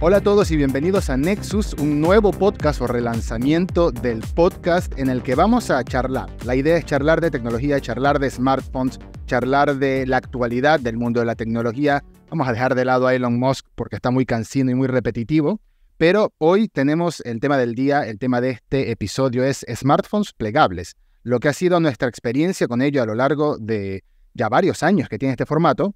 Hola a todos y bienvenidos a Nexus, un nuevo podcast o relanzamiento del podcast en el que vamos a charlar. La idea es charlar de tecnología, charlar de smartphones, charlar de la actualidad del mundo de la tecnología. Vamos a dejar de lado a Elon Musk porque está muy cansino y muy repetitivo. Pero hoy tenemos el tema del día, el tema de este episodio es smartphones plegables, lo que ha sido nuestra experiencia con ello a lo largo de ya varios años que tiene este formato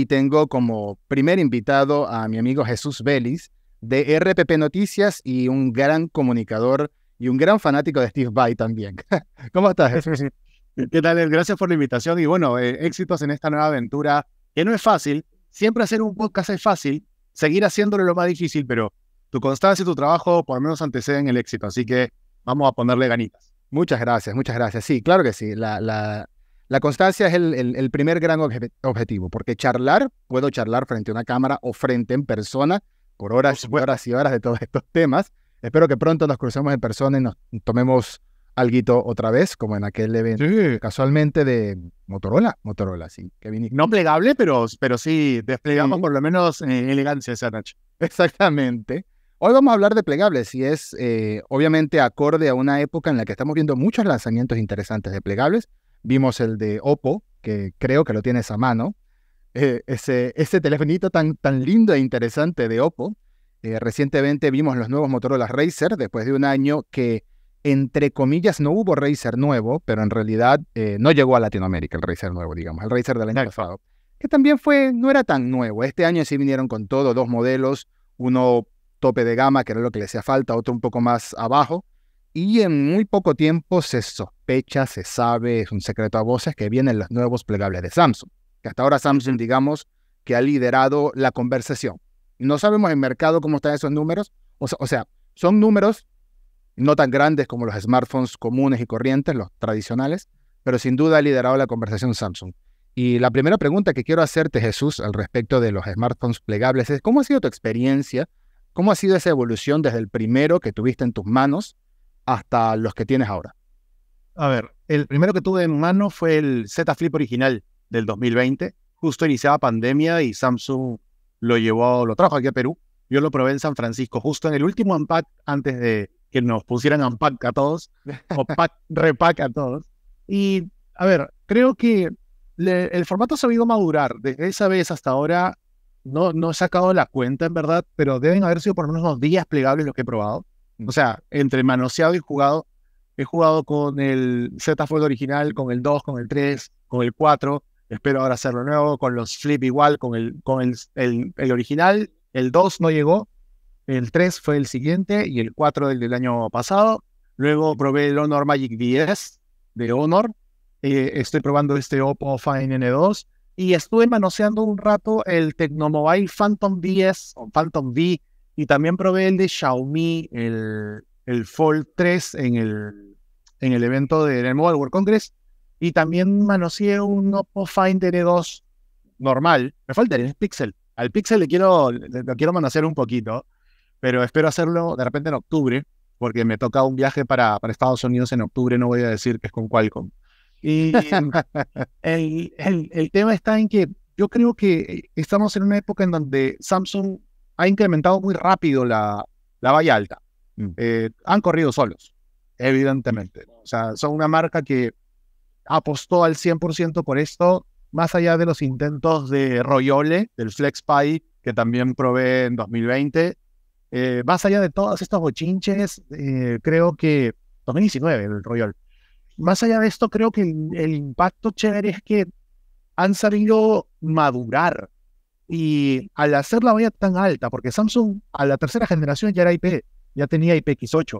y tengo como primer invitado a mi amigo Jesús Vélez de RPP Noticias y un gran comunicador y un gran fanático de Steve Vai también. ¿Cómo estás, Jesús? ¿Qué tal? Gracias por la invitación y bueno, eh, éxitos en esta nueva aventura que no es fácil. Siempre hacer un podcast es fácil, seguir haciéndolo lo más difícil, pero tu constancia y tu trabajo por lo menos anteceden el éxito, así que vamos a ponerle ganitas. Muchas gracias, muchas gracias. Sí, claro que sí. La, la, la constancia es el, primer gran objetivo, porque charlar, puedo charlar frente a una cámara o frente en persona por horas, y horas y horas de todos estos temas. Espero que pronto nos crucemos en persona y nos tomemos alguito otra vez, como en aquel evento casualmente de Motorola, Motorola, sí. Que no plegable, pero, pero sí desplegamos por lo menos en eh, elegancia esa noche. Exactamente. Hoy vamos a hablar de plegables y es eh, obviamente acorde a una época en la que estamos viendo muchos lanzamientos interesantes de plegables vimos el de Oppo, que creo que lo tienes a mano. Eh, ese, ese telefonito tan, tan lindo e interesante de Oppo. Eh, recientemente vimos los nuevos Motorola Racer, después de un año que, entre comillas, no hubo Racer nuevo, pero en realidad eh, no llegó a Latinoamérica el Racer nuevo, digamos, el Racer del año pasado, que también fue, no era tan nuevo. Este año sí vinieron con todo, dos modelos, uno tope de gama, que era lo que le hacía falta, otro un poco más abajo, y en muy poco tiempo cesó se sabe, es un secreto a voces, que vienen los nuevos plegables de Samsung. Que hasta ahora Samsung, digamos, que ha liderado la conversación. No sabemos en mercado cómo están esos números. o sea, son números no tan grandes como los smartphones comunes y corrientes, los tradicionales, pero sin duda ha liderado la conversación Samsung. Y la primera pregunta que quiero hacerte, Jesús, al respecto de los smartphones plegables es, ¿cómo ha sido tu experiencia? ¿Cómo ha sido esa evolución desde el primero que tuviste en tus manos hasta los que tienes ahora? A ver, el primero que tuve en mano fue el Z Flip original del 2020. Justo iniciaba pandemia y Samsung lo llevó, lo trajo aquí a Perú. Yo lo probé en San Francisco, justo en el último unpack antes de que nos pusieran unpack a todos, o pack, repack a todos. Y, a ver, creo que el formato ha sabido madurar. Desde esa vez hasta ahora no, no he sacado la cuenta, en verdad, pero deben haber sido por lo menos dos días plegables los que he probado. O sea, entre manoseado y jugado, He jugado con el Z-Fold original, con el 2, con el 3, con el 4. Espero ahora hacerlo nuevo, con los Flip igual, con el, con el, el, original. El 2 no llegó, el 3 fue el siguiente y el 4 del, del año pasado. Luego probé el Honor Magic 10 de Honor. Eh, estoy probando este Oppo Fine N2 y estuve manoseando un rato el Tecnomobile Phantom 10 Phantom V y también probé el de Xiaomi, el el Fold 3 en el, en el evento del Mobile World Congress. Y también manoseé un Oppo Find N2 e normal. Me falta el Pixel. Al Pixel le quiero, lo quiero manosear un poquito, pero espero hacerlo de repente en octubre, porque me toca un viaje para, para Estados Unidos en octubre. No voy a decir que es con Qualcomm. Y el, el, el tema está en que yo creo que estamos en una época en donde Samsung ha incrementado muy rápido la, la valla alta. Mm. Eh, han corrido solos, evidentemente. O sea, son una marca que apostó al 100% por esto, más allá de los intentos de Royole, del FlexPy, que también probé en 2020. Eh, más allá de todos estos bochinches, eh, creo que 2019 el Royol. Más allá de esto, creo que el, impacto chévere es que han sabido madurar y al hacer la valla tan alta, porque Samsung a la tercera generación ya era IP, ya tenía IPX8.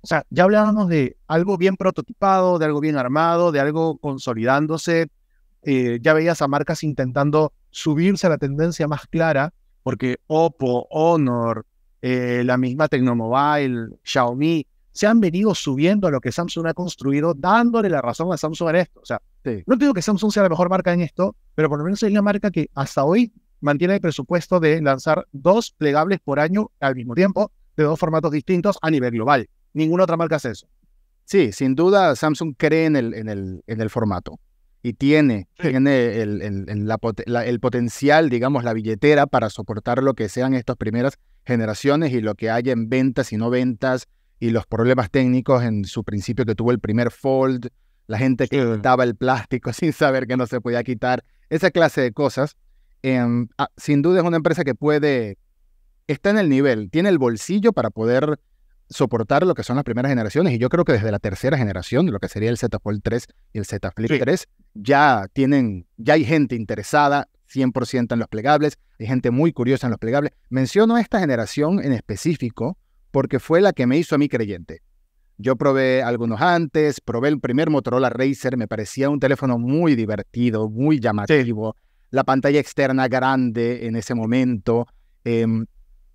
O sea, ya hablábamos de algo bien prototipado, de algo bien armado, de algo consolidándose. Eh, ya veías a marcas intentando subirse a la tendencia más clara, porque Oppo, Honor, eh, la misma Tecnomobile, Xiaomi, se han venido subiendo a lo que Samsung ha construido, dándole la razón a Samsung en esto. O sea, no digo que Samsung sea la mejor marca en esto, pero por lo menos es la marca que hasta hoy mantiene el presupuesto de lanzar dos plegables por año al mismo tiempo, de dos formatos distintos a nivel global. Ninguna otra marca hace eso. Sí, sin duda Samsung cree en el, en el, en el formato y tiene, tiene el, potencial, digamos, la billetera para soportar lo que sean estas primeras generaciones y lo que haya en ventas y no ventas y los problemas técnicos en su principio que tuvo el primer fold, la gente que daba el plástico sin saber que no se podía quitar, esa clase de cosas. Em, ah, sin duda es una empresa que puede está en el nivel, tiene el bolsillo para poder soportar lo que son las primeras generaciones. Y yo creo que desde la tercera generación, lo que sería el Z Fold 3 y el Z Flip 3, ya tienen, ya hay gente interesada 100% en los plegables, hay gente muy curiosa en los plegables. Menciono esta generación en específico porque fue la que me hizo a mí creyente. Yo probé algunos antes, probé el primer Motorola Racer, me parecía un teléfono muy divertido, muy llamativo, la pantalla externa grande en ese momento, em,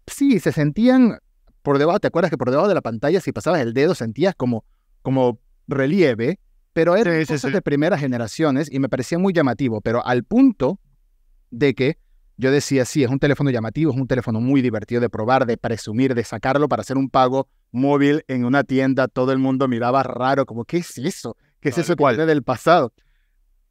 sí, se sentían por debajo, ¿te acuerdas que por debajo de la pantalla si pasabas el dedo sentías como, como relieve? Pero eran de primeras generaciones y me parecía muy llamativo, pero al punto de que yo decía, sí, es un teléfono llamativo, es un teléfono muy divertido de probar, de presumir, de sacarlo para hacer un pago móvil en una tienda, todo el mundo miraba raro, como, ¿qué es eso? ¿Qué es eso cual. del pasado?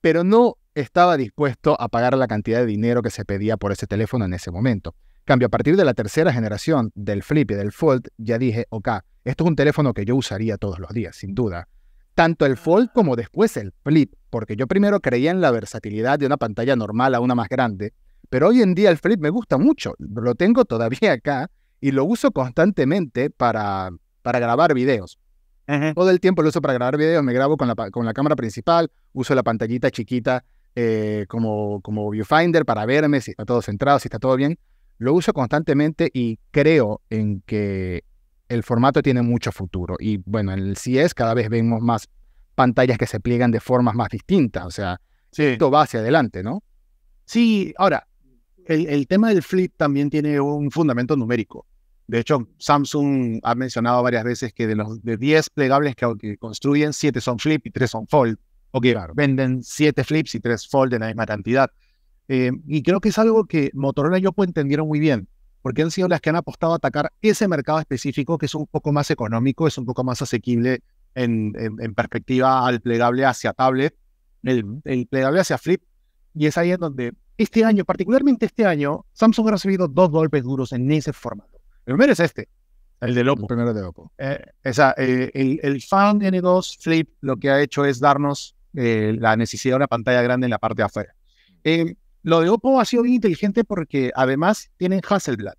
Pero no estaba dispuesto a pagar la cantidad de dinero que se pedía por ese teléfono en ese momento. Cambio, a partir de la tercera generación del Flip y del Fold, ya dije, ok, esto es un teléfono que yo usaría todos los días, sin duda. Tanto el Fold ah. como después el Flip, porque yo primero creía en la versatilidad de una pantalla normal a una más grande, pero hoy en día el Flip me gusta mucho, lo tengo todavía acá y lo uso constantemente para, para grabar videos. Todo el tiempo lo uso para grabar videos, me grabo con la, con la cámara principal, uso la pantallita chiquita eh, como, como viewfinder para verme si está todo centrado, si está todo bien, lo uso constantemente y creo en que el formato tiene mucho futuro. Y bueno, en el CIES cada vez vemos más pantallas que se pliegan de formas más distintas. O sea, esto va hacia adelante, ¿no? Sí, ahora, el, tema del flip también tiene un fundamento numérico. De hecho, Samsung ha mencionado varias veces que de los de 10 plegables que, construyen, 7 son flip y 3 son fold. O claro. venden 7 flips y 3 fold en la misma cantidad. Eh, y creo que es algo que Motorola y Oppo entendieron muy bien, porque han sido las que han apostado a atacar ese mercado específico que es un poco más económico, es un poco más asequible en, perspectiva al plegable hacia tablet, el, plegable hacia flip. Y es ahí en donde este año, particularmente este año, Samsung ha recibido dos golpes duros en ese formato. El primero es este, el de Oppo. El primero de Oppo. Eh, eh, el, el Fan N2 Flip lo que ha hecho es darnos la necesidad de una pantalla grande en la parte de afuera. Eh, lo de Oppo ha sido bien inteligente porque además tienen Hasselblad,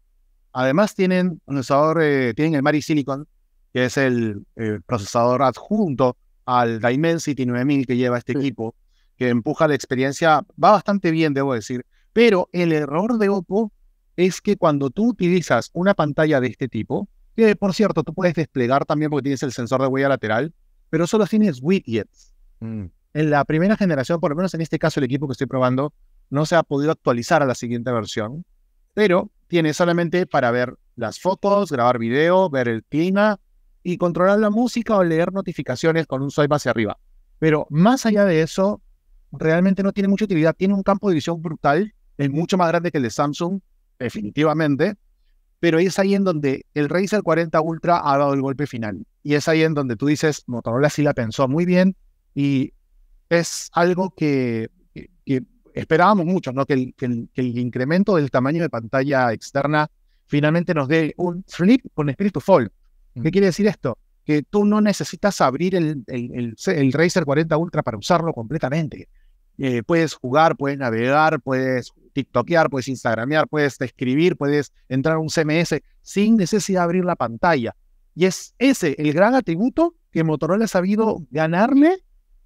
además tienen procesador, eh, tienen el Mari Silicon, que es el, procesador adjunto al Dimensity 9000 que lleva este equipo, que empuja la experiencia, va bastante bien, debo decir. Pero el error de Oppo es que cuando tú utilizas una pantalla de este tipo, que por cierto, tú puedes desplegar también porque tienes el sensor de huella lateral, pero solo tienes widgets. Mm. En la primera generación, por lo menos en este caso el equipo que estoy probando, no se ha podido actualizar a la siguiente versión, pero tiene solamente para ver las fotos, grabar video, ver el clima y controlar la música o leer notificaciones con un swipe hacia arriba. Pero más allá de eso, realmente no tiene mucha utilidad. Tiene un campo de visión brutal, es mucho más grande que el de Samsung, definitivamente, pero es ahí en donde el Razer 40 Ultra ha dado el golpe final. Y es ahí en donde tú dices, Motorola sí la pensó muy bien y es algo que esperábamos mucho ¿no? Que el, incremento del tamaño de pantalla externa finalmente nos dé un flip con espíritu fold. ¿Qué mm. quiere decir esto? Que tú no necesitas abrir el, el, el Razer 40 Ultra para usarlo completamente. Eh, puedes jugar, puedes navegar, puedes tiktokear, puedes instagramear, puedes escribir, puedes entrar a un CMS sin necesidad de abrir la pantalla. Y es ese el gran atributo que Motorola ha sabido ganarle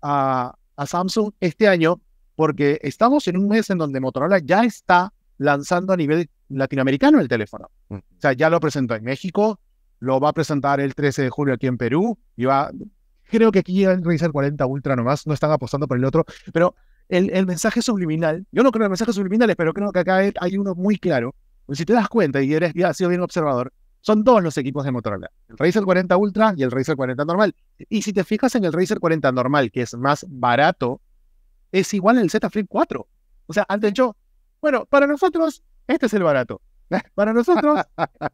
a, a Samsung este año porque estamos en un mes en donde Motorola ya está lanzando a nivel latinoamericano el teléfono. O sea, ya lo presentó en México, lo va a presentar el 13 de julio aquí en Perú, y va, creo que aquí el Razer 40 Ultra nomás, no están apostando por el otro, pero el, mensaje subliminal, yo no creo en mensajes subliminales, pero creo que acá hay uno muy claro. Si te das cuenta y eres, ya has sido bien observador, son dos los equipos de Motorola, el Razer 40 Ultra y el Razer 40 normal. Y si te fijas en el Razer 40 normal, que es más barato es igual al Z Flip 4. O sea, antes yo, bueno, para nosotros, este es el barato. Para nosotros,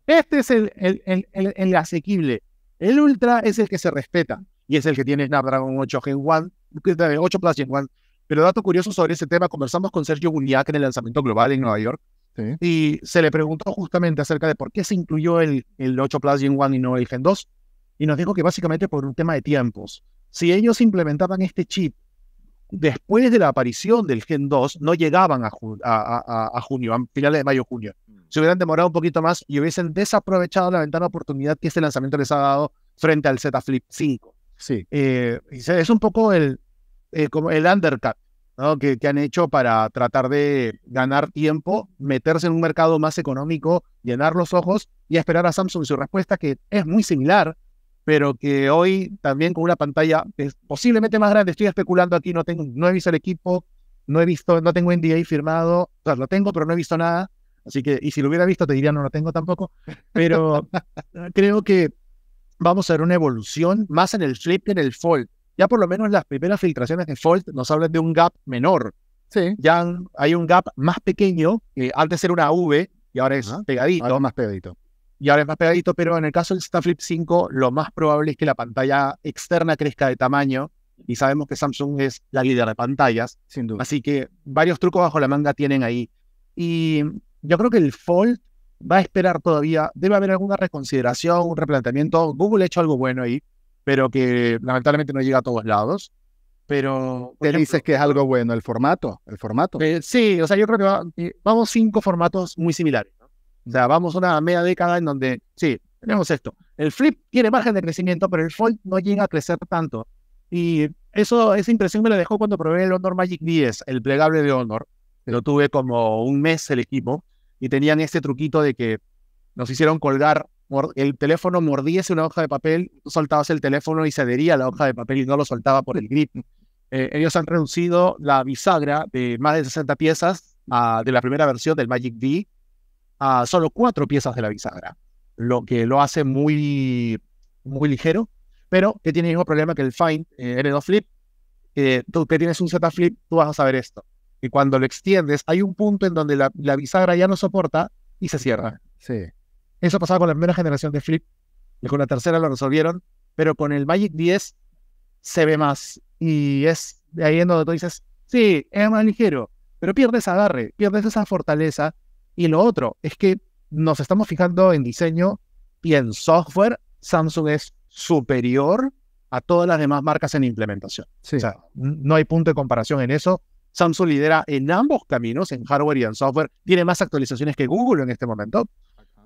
este es el, el, el, asequible. El Ultra es el que se respeta y es el que tiene Snapdragon 8 Gen 1, 8 eh, Plus Gen 1. Pero dato curioso sobre ese tema, conversamos con Sergio Guliak en el lanzamiento global en Nueva York y se le preguntó justamente acerca de por qué se incluyó el, el 8 Plus Gen 1 y no el Gen 2 y nos dijo que básicamente por un tema de tiempos. Si ellos implementaban este chip después de la aparición del Gen 2 no llegaban a, junio, a finales de mayo-junio. Mm. Se hubieran demorado un poquito más y hubiesen desaprovechado la ventana de oportunidad que este lanzamiento les ha dado frente al Z Flip 5. Sí. Eh, es un poco el, eh, como el undercut que, que, han hecho para tratar de ganar tiempo, meterse en un mercado más económico, llenar los ojos y esperar a Samsung su respuesta que es muy similar pero que hoy también con una pantalla es posiblemente más grande, estoy especulando aquí, no, tengo, no he visto el equipo, no he visto, no tengo NDA firmado, o sea, lo tengo, pero no he visto nada, así que, y si lo hubiera visto te diría no lo tengo tampoco, pero creo que vamos a ver una evolución más en el flip que en el fold. Ya por lo menos las primeras filtraciones de fold nos hablan de un gap menor. Sí. Ya hay un gap más pequeño, que antes era una V y ahora es pegadito. más pegadito y ahora es más pegadito, pero en el caso del Z Flip 5 lo más probable es que la pantalla externa crezca de tamaño y sabemos que Samsung es la líder de pantallas, sin duda. Así que varios trucos bajo la manga tienen ahí. Y yo creo que el Fold va a esperar todavía, debe haber alguna reconsideración, un replanteamiento. Google ha hecho algo bueno ahí, pero que lamentablemente no llega a todos lados. Pero te dices que es algo bueno el formato, el formato. Eh, sí, o sea, yo creo que eh, vamos cinco formatos muy similares. O sea, vamos a una media década en donde, sí, tenemos esto. El flip tiene margen de crecimiento, pero el fold no llega a crecer tanto. Y eso, esa impresión me la dejó cuando probé el Honor Magic 10, el plegable de Honor. Lo tuve como un mes el equipo y tenían este truquito de que nos hicieron colgar, el teléfono mordiese una hoja de papel, soltabas el teléfono y se adhería a la hoja de papel y no lo soltaba por el grip. Eh, ellos han reducido la bisagra de más de 60 piezas a, de la primera versión del Magic D a solo cuatro piezas de la bisagra, lo que lo hace muy, muy ligero, pero que tiene el mismo problema que el Find N2 Flip. tú que tienes un Z Flip, tú vas a saber esto. Y cuando lo extiendes, hay un punto en donde la, la bisagra ya no soporta y se cierra. Sí. Eso pasaba con la primera generación de Flip, y con la tercera lo resolvieron, pero con el Magic 10 se ve más. Y es de ahí en donde tú dices, sí, es más ligero, pero pierdes agarre, pierdes esa fortaleza y lo otro es que nos estamos fijando en diseño y en software. Samsung es superior a todas las demás marcas en implementación. O sea, no hay punto de comparación en eso. Samsung lidera en ambos caminos, en hardware y en software. Tiene más actualizaciones que Google en este momento.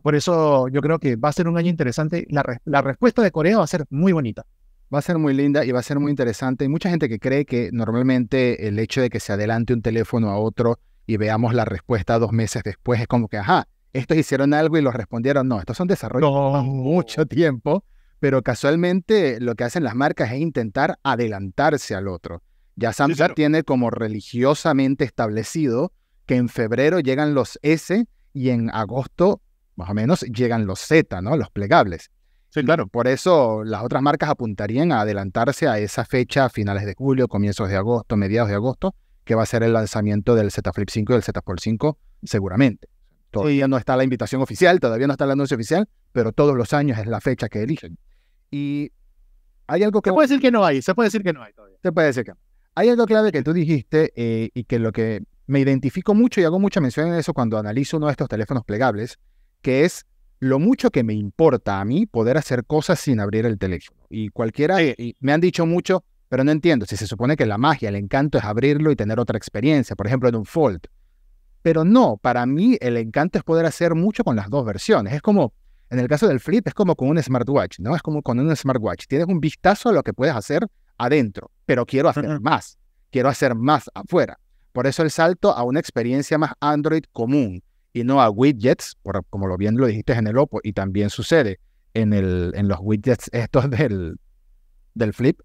Por eso yo creo que va a ser un año interesante. La, la, respuesta de Corea va a ser muy bonita. Va a ser muy linda y va a ser muy interesante. Hay mucha gente que cree que normalmente el hecho de que se adelante un teléfono a otro y veamos la respuesta dos meses después. Es como que, ajá, estos hicieron algo y los respondieron. No, estos son desarrollos no. mucho tiempo, pero casualmente lo que hacen las marcas es intentar adelantarse al otro. Ya Samsung tiene como religiosamente establecido que en febrero llegan los S y en agosto, más o menos, llegan los Z, ¿no? Los plegables. Sí, claro. Por eso las otras marcas apuntarían a adelantarse a esa fecha a finales de julio, comienzos de agosto, mediados de agosto, que va a ser el lanzamiento del Z Flip 5 y del Z Fold 5, seguramente. Todavía no está la invitación oficial, todavía no está el anuncio oficial, pero todos los años es la fecha que eligen. Y hay algo que... Se puede decir que no hay, se puede decir que no hay todavía. Se puede decir que no. Hay algo clave que tú dijiste eh, y que lo que me identifico mucho y hago mucha mención en eso cuando analizo uno de estos teléfonos plegables, que es lo mucho que me importa a mí poder hacer cosas sin abrir el teléfono. Y cualquiera, me han dicho mucho, pero no entiendo, si se supone que la magia, el encanto es abrirlo y tener otra experiencia, por ejemplo en un fold. Pero no, para mí el encanto es poder hacer mucho con las dos versiones. Es como, en el caso del flip, es como con un smartwatch, ¿no? Es como con un smartwatch. Tienes un vistazo a lo que puedes hacer adentro, pero quiero hacer más, quiero hacer más afuera. Por eso el salto a una experiencia más Android común y no a widgets, como lo bien lo dijiste en el Oppo, y también sucede en, en los widgets estos del, del Flip,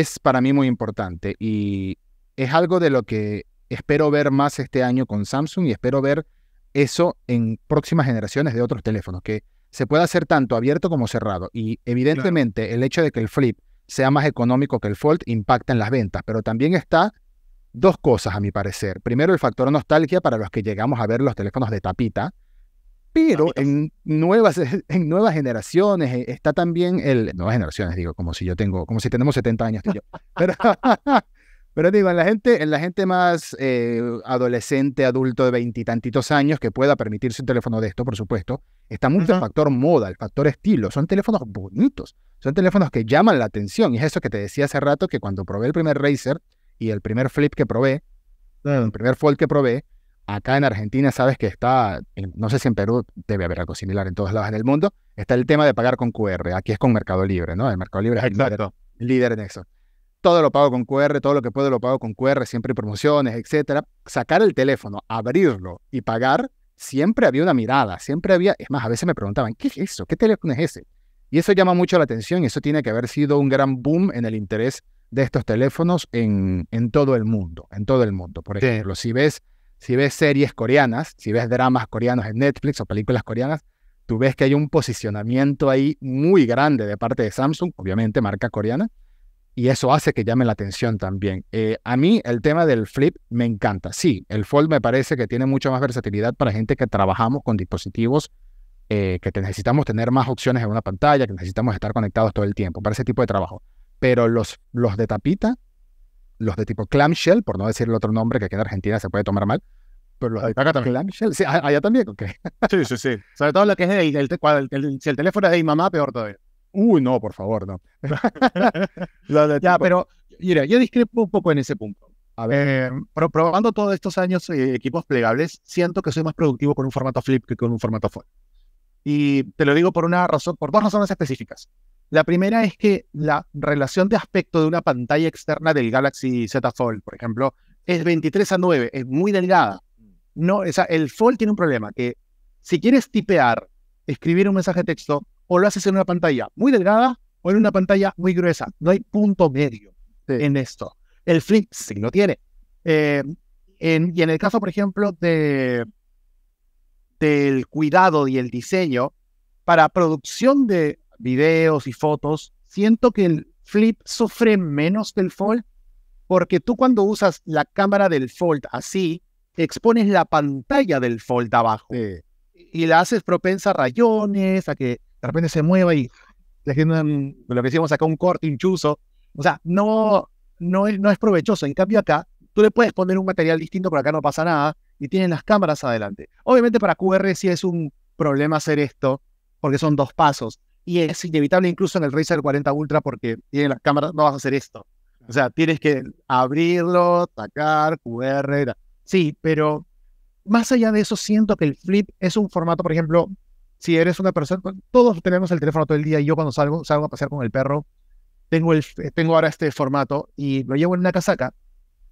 es para mí muy importante y es algo de lo que espero ver más este año con Samsung y espero ver eso en próximas generaciones de otros teléfonos, que se pueda hacer tanto abierto como cerrado. Y evidentemente el hecho de que el flip sea más económico que el fold impacta en las ventas, pero también está dos cosas a mi parecer. Primero, el factor nostalgia para los que llegamos a ver los teléfonos de tapita, pero en nuevas, en nuevas generaciones eh, está también el... Nuevas generaciones, digo, como si yo tengo, como si tenemos 70 años. Yo. Pero, digo, en la gente, en la gente más eh, adolescente, adulto de veintitantitos años, que pueda permitirse un teléfono de esto, por supuesto, está mucho el factor moda, el factor estilo. Son teléfonos bonitos, son teléfonos que llaman la atención. Y es eso que te decía hace rato, que cuando probé el primer Razer y el primer Flip que probé, el primer Fold que probé, acá en Argentina sabes que está, no sé si en Perú debe haber algo similar en todos lados en el mundo, está el tema de pagar con QR. Aquí es con Mercado Libre, ¿no? El Mercado Libre es el líder, en eso. Todo lo pago con QR, todo lo que puedo lo pago con QR, siempre hay promociones, etcétera. Sacar el teléfono, abrirlo y pagar, siempre había una mirada, siempre había, es más, a veces me preguntaban, ¿qué es eso? ¿Qué teléfono es ese? Y eso llama mucho la atención y eso tiene que haber sido un gran boom en el interés de estos teléfonos en, en todo el mundo, en todo el mundo. Por ejemplo, si ves si ves series coreanas, si ves dramas coreanos en Netflix o películas coreanas, tú ves que hay un posicionamiento ahí muy grande de parte de Samsung, obviamente marca coreana, y eso hace que llame la atención también. Eh, a mí el tema del flip me encanta. Sí, el fold me parece que tiene mucha más versatilidad para gente que trabajamos con dispositivos eh, que necesitamos tener más opciones en una pantalla, que necesitamos estar conectados todo el tiempo, para ese tipo de trabajo. Pero los, los de tapita los de tipo clamshell, por no decir el otro nombre que aquí en Argentina se puede tomar mal, pero los de acá también. Clamshell, allá también, ok. Sí, sí, sí. Sobre todo lo que es el, si el teléfono es de mi mamá, peor todavía. Uy, uh, no, por favor, no. ya, pero mira, yo discrepo un poco en ese punto. A ver. Eh, probando todos estos años eh, equipos plegables, siento que soy más productivo con un formato flip que con un formato full Y te lo digo por una razón, por dos razones específicas. La primera es que la relación de aspecto de una pantalla externa del Galaxy Z Fold, por ejemplo, es 23 a 9, es muy delgada. No, el Fold tiene un problema, que si quieres tipear, escribir un mensaje de texto, o lo haces en una pantalla muy delgada o en una pantalla muy gruesa. No hay punto medio en esto. El flip sí lo tiene. Eh, y en el caso, por ejemplo, del cuidado y el diseño, para producción de videos y fotos, siento que el flip sufre menos que el fold, porque tú cuando usas la cámara del fold así, expones la pantalla del fold abajo y la haces propensa a rayones, a que de repente se mueva y lo que decíamos acá, un corte inchuso. O sea, no, no, es, no es provechoso. En cambio acá, tú le puedes poner un material distinto, pero acá no pasa nada y tienen las cámaras adelante. Obviamente para QR sí es un problema hacer esto, porque son dos pasos y es inevitable incluso en el Razer 40 Ultra porque tiene las cámaras, no vas a hacer esto. O sea, tienes que abrirlo, tacar, QR. Sí, pero más allá de eso, siento que el flip es un formato, por ejemplo, si eres una persona, todos tenemos el teléfono todo el día y yo cuando salgo, salgo a pasear con el perro, tengo, el, eh, tengo ahora este formato y lo llevo en una casaca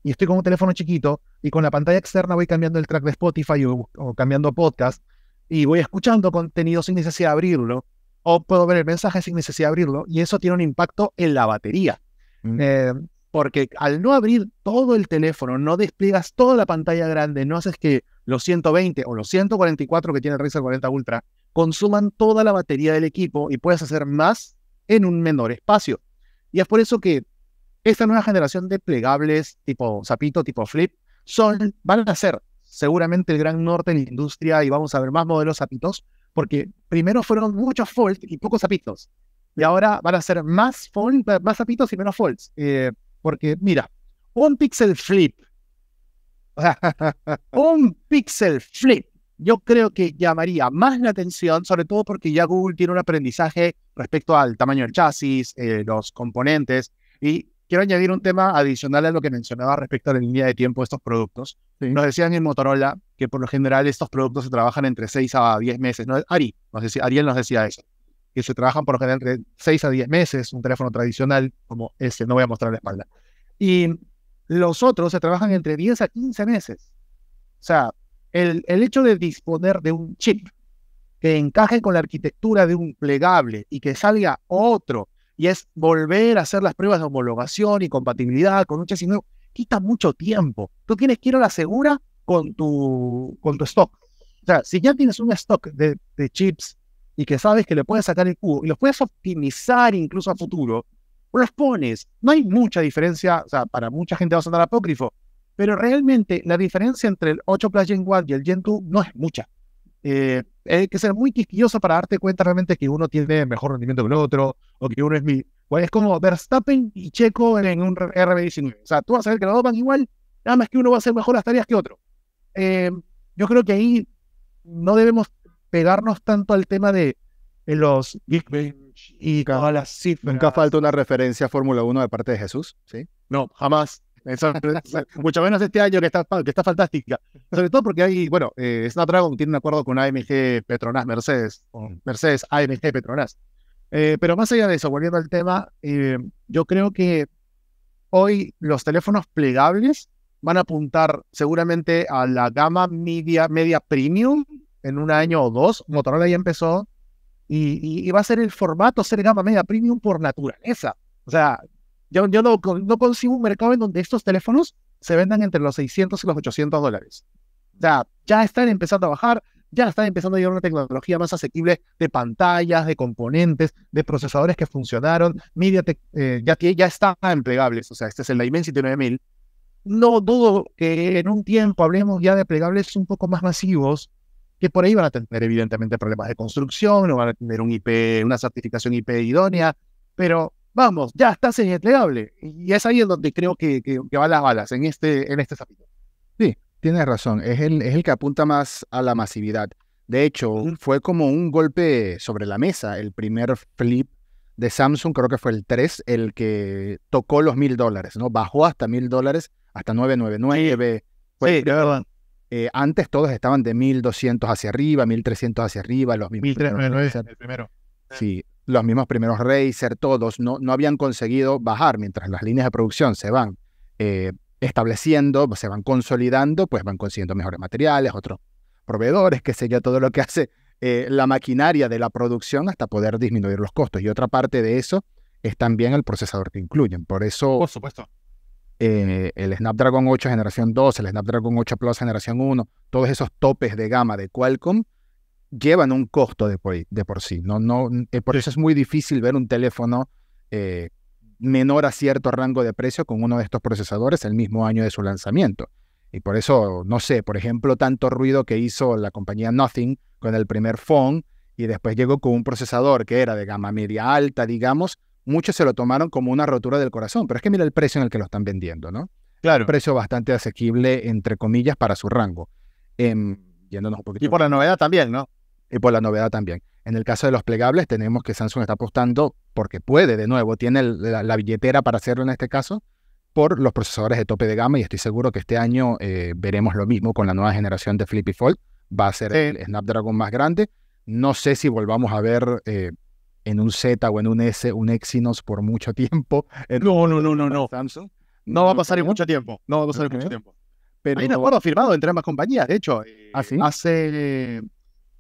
y estoy con un teléfono chiquito y con la pantalla externa voy cambiando el track de Spotify o, o cambiando podcast y voy escuchando contenido sin necesidad de abrirlo o puedo ver el mensaje sin necesidad de abrirlo y eso tiene un impacto en la batería. Mm. Eh, porque al no abrir todo el teléfono, no despliegas toda la pantalla grande, no haces que los 120 o los 144 que tiene el Razer 40 Ultra consuman toda la batería del equipo y puedes hacer más en un menor espacio. Y es por eso que esta nueva generación de plegables tipo Zapito, tipo Flip, son, van a ser seguramente el gran norte en la industria y vamos a ver más modelos Zapitos, porque primero fueron muchos folds y pocos zapitos, y ahora van a ser más folds, más zapitos y menos folds, eh, porque mira, un pixel flip, un pixel flip, yo creo que llamaría más la atención, sobre todo porque ya Google tiene un aprendizaje respecto al tamaño del chasis, eh, los componentes, y quiero añadir un tema adicional a lo que mencionaba respecto a la línea de tiempo de estos productos. Nos decían en Motorola que por lo general estos productos se trabajan entre 6 a 10 meses. ¿no? Ari, nos decía, Ariel nos decía eso, que se trabajan por lo general entre 6 a 10 meses, un teléfono tradicional como este, no voy a mostrar la espalda. Y los otros se trabajan entre 10 a 15 meses. O sea, el, el hecho de disponer de un chip que encaje con la arquitectura de un plegable y que salga otro, y es volver a hacer las pruebas de homologación y compatibilidad con un chasis nuevo, quita mucho tiempo. Tú tienes que ir a la segura con tu, con tu stock. O sea, si ya tienes un stock de, chips y que sabes que le puedes sacar el cubo y los puedes optimizar incluso a futuro, los pones. No hay mucha diferencia, o sea, para mucha gente va a sonar apócrifo, pero realmente la diferencia entre el 8 Plus Gen 1 y el Gen 2 no es mucha. Eh, hay que ser muy quisquilloso para darte cuenta realmente que uno tiene mejor rendimiento que el otro o que uno es mi. Bueno, es como Verstappen y Checo en un RB19. O sea, tú vas a ver que los dos van igual, nada más que uno va a hacer mejor las tareas que otro. Eh, yo creo que ahí no debemos pegarnos tanto al tema de los Geekbench y todas las cifras. Nunca falta una referencia a Fórmula 1 de parte de Jesús, ¿sí? No, jamás. mucho menos este año que está, que está fantástica. Sobre todo porque hay, bueno, eh, Snapdragon tiene un acuerdo con AMG Petronas Mercedes, mm. Mercedes AMG Petronas. Eh, pero más allá de eso, volviendo al tema, eh, yo creo que hoy los teléfonos plegables van a apuntar seguramente a la gama media, media premium en un año o dos. Motorola ya empezó y, va a ser el formato ser gama media premium por naturaleza. O sea, yo, yo no, no consigo un mercado en donde estos teléfonos se vendan entre los 600 y los 800 dólares. O sea, ya están empezando a bajar, ya están empezando a llegar una tecnología más asequible de pantallas, de componentes, de procesadores que funcionaron. MediaTek eh, ya, ya está o sea, este es el Dimensity 9000, no dudo que en un tiempo hablemos ya de plegables un poco más masivos, que por ahí van a tener evidentemente problemas de construcción, no van a tener un IP, una certificación IP idónea, pero vamos, ya está en plegable. Y es ahí en donde creo que, que, van las balas, en este, en este zapito. Sí, tienes razón, es el, es el que apunta más a la masividad. De hecho, fue como un golpe sobre la mesa el primer flip de Samsung, creo que fue el 3, el que tocó los mil dólares, ¿no? Bajó hasta mil dólares, hasta 999. Sí, de eh, antes todos estaban de 1200 hacia arriba, 1300 hacia arriba, los mismos. primeros, el primero. Sí, los mismos primeros Razer, todos, no, no habían conseguido bajar mientras las líneas de producción se van eh, estableciendo, se van consolidando, pues van consiguiendo mejores materiales, otros proveedores, que sé yo, todo lo que hace eh, la maquinaria de la producción hasta poder disminuir los costos. Y otra parte de eso es también el procesador que incluyen. Por eso... Por supuesto. Eh, el Snapdragon 8 generación 2, el Snapdragon 8 Plus generación 1, todos esos topes de gama de Qualcomm llevan un costo de por, de por sí. No, no, eh, por eso es muy difícil ver un teléfono menor a cierto rango de precio con uno de estos procesadores el mismo año de su lanzamiento. Y por eso, no sé, por ejemplo, tanto ruido que hizo la compañía Nothing con el primer phone y después llegó con un procesador que era de gama media alta, digamos, muchos se lo tomaron como una rotura del corazón, pero es que mira el precio en el que lo están vendiendo, ¿no? Claro. Un precio bastante asequible, entre comillas, para su rango. Em, yéndonos un poquito. Y por la novedad también, ¿no? Y por la novedad también. En el caso de los plegables, tenemos que Samsung está apostando, porque puede, de nuevo, tiene la, billetera para hacerlo en este caso, por los procesadores de tope de gama y estoy seguro que este año eh, veremos lo mismo con la nueva generación de Flip Fold, va a ser el Snapdragon más grande. No sé si volvamos a ver eh, en un Z o en un S un Exynos por mucho tiempo. No, no, no, no, no. Samsung. No va a pasar en mucho tiempo. No va a pasar en mucho tiempo. Pero Hay un acuerdo firmado entre ambas compañías, de hecho. Eh, ¿Ah, hace.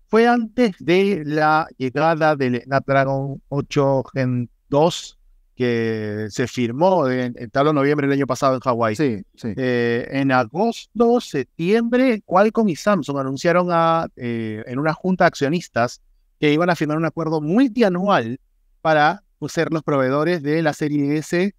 fue antes de la llegada del Snapdragon 8 Gen 2 que se firmó en, en noviembre del año pasado en Hawái. Sí, eh, en agosto, septiembre, Qualcomm y Samsung anunciaron eh, en una junta de accionistas que iban a firmar un acuerdo multianual para pues, ser los proveedores de la serie S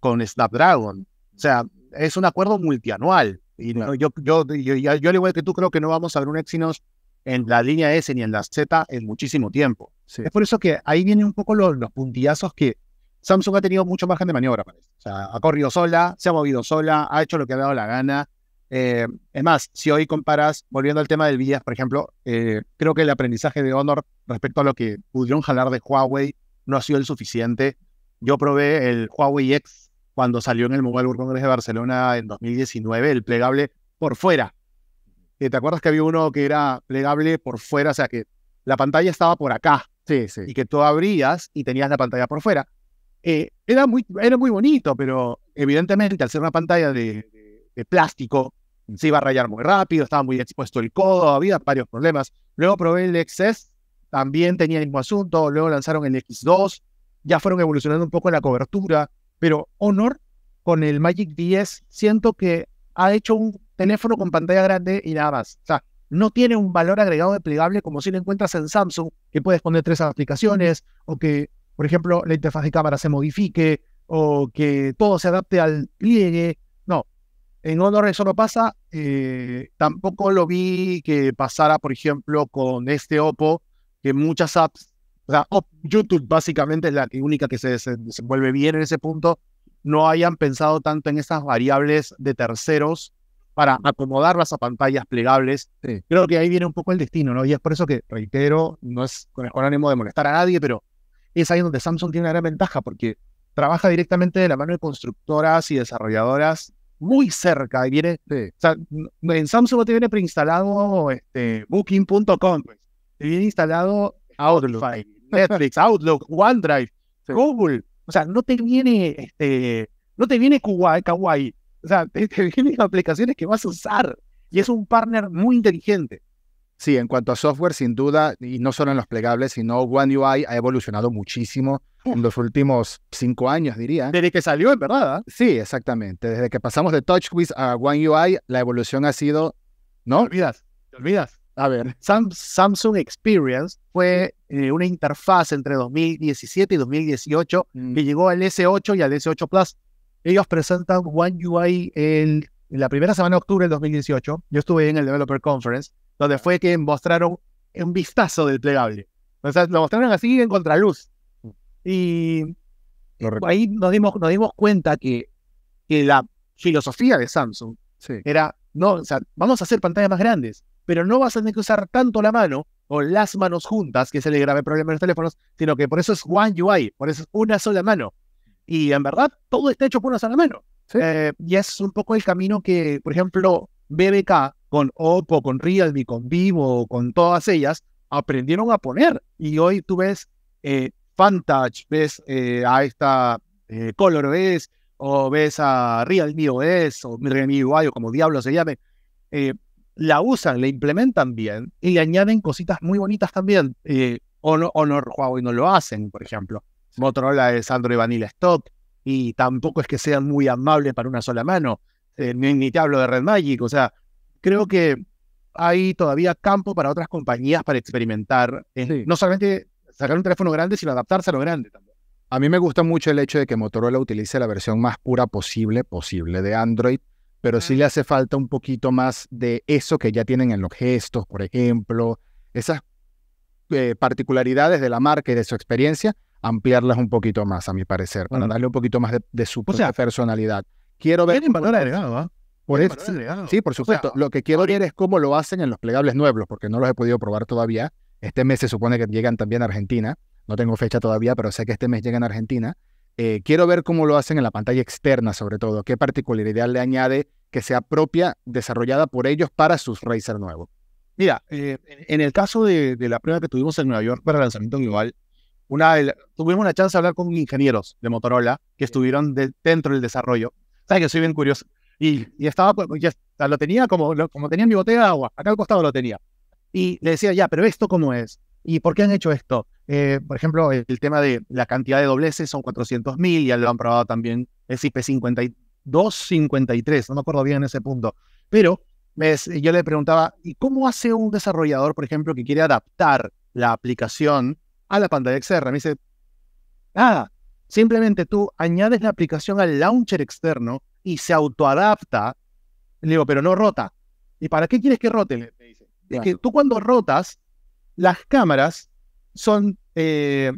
con Snapdragon. O sea, es un acuerdo multianual. Y yo, yo, yo, al igual que tú, creo que no vamos a ver un Exynos en la línea S ni en la Z en muchísimo tiempo. Es por eso que ahí vienen un poco los puntillazos que Samsung ha tenido mucho margen de maniobra parece. O sea, ha corrido sola, se ha movido sola, ha hecho lo que ha dado la gana. Eh, es más, si hoy comparas, volviendo al tema del Villas, por ejemplo, eh, creo que el aprendizaje de Honor respecto a lo que pudieron jalar de Huawei no ha sido el suficiente. Yo probé el Huawei X cuando salió en el Mobile World Congress de Barcelona en 2019, el plegable por fuera. Eh, ¿Te acuerdas que había uno que era plegable por fuera? O sea, que la pantalla estaba por acá. Sí, Y que tú abrías y tenías la pantalla por fuera. Eh, era, muy, era muy bonito, pero evidentemente al ser una pantalla de, plástico, se iba a rayar muy rápido, estaba muy expuesto el codo, había varios problemas. Luego probé el XS, también tenía el mismo asunto, luego lanzaron el X2, ya fueron evolucionando un poco la cobertura, pero Honor con el Magic 10 siento que ha hecho un teléfono con pantalla grande y nada más. O sea, no tiene un valor agregado de plegable como si lo encuentras en Samsung, que puedes poner tres aplicaciones o que por ejemplo, la interfaz de cámara se modifique o que todo se adapte al pliegue. No, en Honor eso no pasa. Eh, tampoco lo vi que pasara, por ejemplo, con este Oppo, que muchas apps, o sea, YouTube básicamente es la única que se desenvuelve bien en ese punto, no hayan pensado tanto en esas variables de terceros para acomodarlas a pantallas plegables. Creo que ahí viene un poco el destino, ¿no? Y es por eso que, reitero, no es con el ánimo de molestar a nadie, pero es ahí donde Samsung tiene una gran ventaja porque trabaja directamente de la mano de constructoras y desarrolladoras muy cerca. Y viene, eh, en Samsung no te viene preinstalado este, Booking.com, te pues, viene instalado Outlook, Netflix, Outlook, OneDrive, Google. O sea, no te viene, este, no te viene Kuwait, Kawaii. O sea, te, te vienen aplicaciones que vas a usar. Y es un partner muy inteligente. Sí, en cuanto a software, sin duda, y no solo en los plegables, sino One UI ha evolucionado muchísimo eh. en los últimos cinco años, diría. ¿eh? Desde que salió, en verdad. ¿eh? Sí, exactamente. Desde que pasamos de Touch TouchWiz a One UI, la evolución ha sido. ¿No? Te olvidas, te olvidas. A ver. Samsung Experience fue una interfaz entre 2017 y 2018 mm. que llegó al S8 y al S8 Plus. Ellos presentan One UI en la primera semana de octubre del 2018. Yo estuve en el Developer Conference donde fue que mostraron un vistazo del plegable. O sea, lo mostraron así en contraluz. Y ahí nos dimos, nos dimos cuenta que, que la filosofía de Samsung era, no, o sea, vamos a hacer pantallas más grandes, pero no vas a tener que usar tanto la mano o las manos juntas, que es el grave problema de los teléfonos, sino que por eso es One UI, por eso es una sola mano. Y en verdad, todo está hecho por una sola mano. Eh, y es un poco el camino que, por ejemplo, BBK con Oppo, con Realme, con Vivo, con todas ellas, aprendieron a poner. Y hoy tú ves eh, ves eh, a esta eh, Color ves o ves a Realme OS, o Realme UI, o como diablo se llame. Eh, la usan, la implementan bien y le añaden cositas muy bonitas también. Honor, Honor Huawei no lo hacen, por ejemplo. Motorola es Android Vanilla Stock y tampoco es que sean muy amable para una sola mano. ni, te hablo de Red Magic, o sea, creo que hay todavía campo para otras compañías para experimentar. Eh, no solamente sacar un teléfono grande, sino adaptarse a lo grande también. A mí me gusta mucho el hecho de que Motorola utilice la versión más pura posible, posible de Android, pero sí le hace falta un poquito más de eso que ya tienen en los gestos, por ejemplo, esas eh, particularidades de la marca y de su experiencia, ampliarlas un poquito más, a mi parecer, para darle un poquito más de, su personalidad. Quiero ver. Tienen valor agregado, ¿ah? Por eso, sí, por supuesto. lo que quiero ver es cómo lo hacen en los plegables nuevos, porque no los he podido probar todavía. Este mes se supone que llegan también a Argentina. No tengo fecha todavía, pero sé que este mes llegan a Argentina. Eh, quiero ver cómo lo hacen en la pantalla externa, sobre todo. ¿Qué particularidad le añade que sea propia, desarrollada por ellos para sus Razer nuevos? Mira, eh, en el caso de, la prueba que tuvimos en Nueva York para el lanzamiento global, una, tuvimos la chance de hablar con ingenieros de Motorola que estuvieron dentro del desarrollo. ¿Sabes que soy bien curioso? Y, estaba, pues, ya, lo tenía como, como tenía en mi botella de agua, acá al costado lo tenía. Y le decía, ya, pero esto cómo es? ¿Y por qué han hecho esto? Eh, por ejemplo, el, tema de la cantidad de dobleces son 400.000, ya lo han probado también, es IP52, 53, no me acuerdo bien en ese punto. Pero yo le preguntaba, ¿y cómo hace un desarrollador, por ejemplo, que quiere adaptar la aplicación a la pantalla externa? Me dice, nada, ah, simplemente tú añades la aplicación al launcher externo y se autoadapta, le digo, pero no rota. ¿Y para qué quieres que rote? Me dice. Es que tú cuando rotas, las cámaras son... Eh,